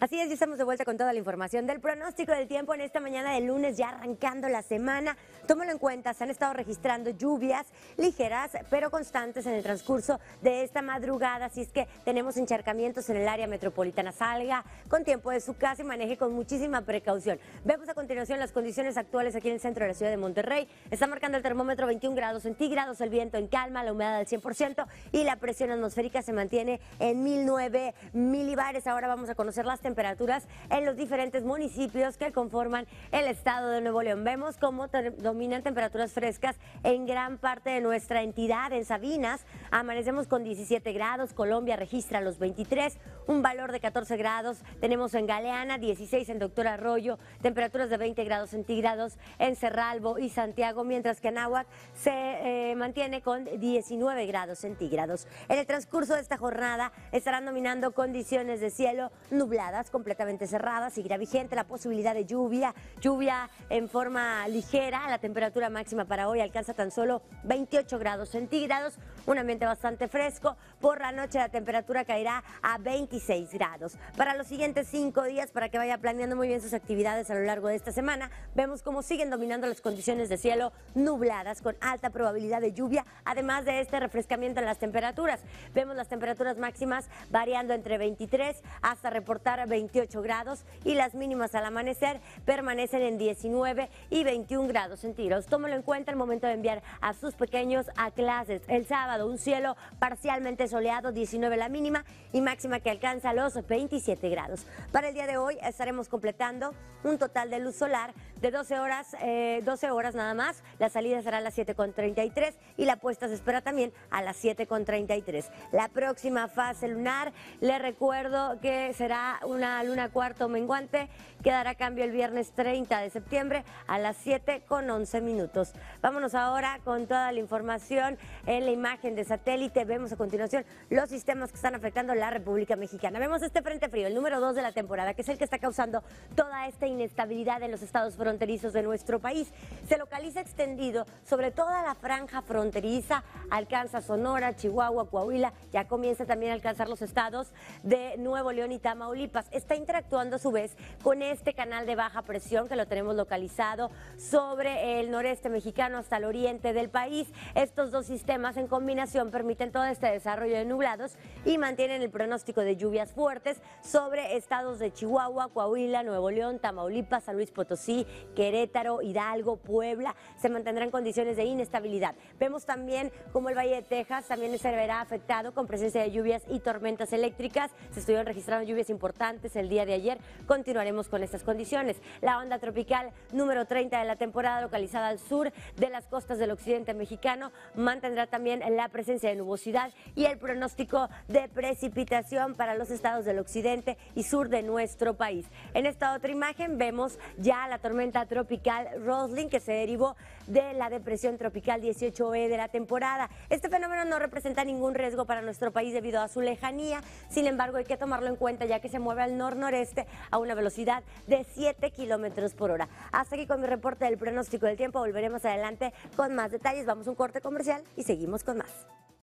Así es, ya estamos de vuelta con toda la información del pronóstico del tiempo en esta mañana de lunes, ya arrancando la semana. Tómalo en cuenta, se han estado registrando lluvias ligeras pero constantes en el transcurso de esta madrugada, así es que tenemos encharcamientos en el área metropolitana. Salga con tiempo de su casa y maneje con muchísima precaución. Vemos a continuación las condiciones actuales aquí en el centro de la ciudad de Monterrey. Está marcando el termómetro 21 grados centígrados, el viento en calma, la humedad al 100% y la presión atmosférica se mantiene en 1009 milibares. Ahora vamos a conocer las temperaturas en los diferentes municipios que conforman el estado de Nuevo León. Vemos cómo dominan temperaturas frescas en gran parte de nuestra entidad. En Sabinas amanecemos con 17 grados, Colombia registra los 23, un valor de 14 grados. Tenemos en Galeana 16 en Doctor Arroyo, temperaturas de 20 grados centígrados en Cerralbo y Santiago, mientras que Anáhuac se eh, mantiene con 19 grados centígrados. En el transcurso de esta jornada estarán dominando condiciones de cielo nublado completamente cerradas, seguirá vigente la posibilidad de lluvia, lluvia en forma ligera, la temperatura máxima para hoy alcanza tan solo 28 grados centígrados, un ambiente bastante fresco, por la noche la temperatura caerá a 26 grados. Para los siguientes cinco días, para que vaya planeando muy bien sus actividades a lo largo de esta semana, vemos cómo siguen dominando las condiciones de cielo nubladas con alta probabilidad de lluvia, además de este refrescamiento en las temperaturas. Vemos las temperaturas máximas variando entre 23 hasta reportar 28 grados y las mínimas al amanecer permanecen en 19 y 21 grados centígrados. Tómelo en cuenta el momento de enviar a sus pequeños a clases. El sábado un cielo parcialmente soleado, 19 la mínima y máxima que alcanza los 27 grados. Para el día de hoy estaremos completando un total de luz solar de 12 horas, 12 eh, horas nada más. La salida será a las 7.33 y la puesta se espera también a las 7.33. La próxima fase lunar, le recuerdo que será un una luna cuarto menguante que dará cambio el viernes 30 de septiembre a las 7 con 11 minutos. Vámonos ahora con toda la información en la imagen de satélite. Vemos a continuación los sistemas que están afectando la República Mexicana. Vemos este frente frío, el número 2 de la temporada, que es el que está causando toda esta inestabilidad en los estados fronterizos de nuestro país. Se localiza extendido sobre toda la franja fronteriza, alcanza Sonora, Chihuahua, Coahuila, ya comienza también a alcanzar los estados de Nuevo León y Tamaulipas está interactuando a su vez con este canal de baja presión que lo tenemos localizado sobre el noreste mexicano hasta el oriente del país. Estos dos sistemas en combinación permiten todo este desarrollo de nublados y mantienen el pronóstico de lluvias fuertes sobre estados de Chihuahua, Coahuila, Nuevo León, Tamaulipas, San Luis Potosí, Querétaro, Hidalgo, Puebla. Se mantendrán condiciones de inestabilidad. Vemos también como el Valle de Texas también se verá afectado con presencia de lluvias y tormentas eléctricas. Se estuvieron registrando lluvias importantes antes el día de ayer. Continuaremos con estas condiciones. La onda tropical número 30 de la temporada localizada al sur de las costas del occidente mexicano mantendrá también la presencia de nubosidad y el pronóstico de precipitación para los estados del occidente y sur de nuestro país. En esta otra imagen vemos ya la tormenta tropical Roslin que se derivó de la depresión tropical 18E de la temporada. Este fenómeno no representa ningún riesgo para nuestro país debido a su lejanía, sin embargo hay que tomarlo en cuenta ya que se mueve al nor-noreste a una velocidad de 7 kilómetros por hora. Hasta aquí con mi reporte del pronóstico del tiempo. Volveremos adelante con más detalles. Vamos a un corte comercial y seguimos con más.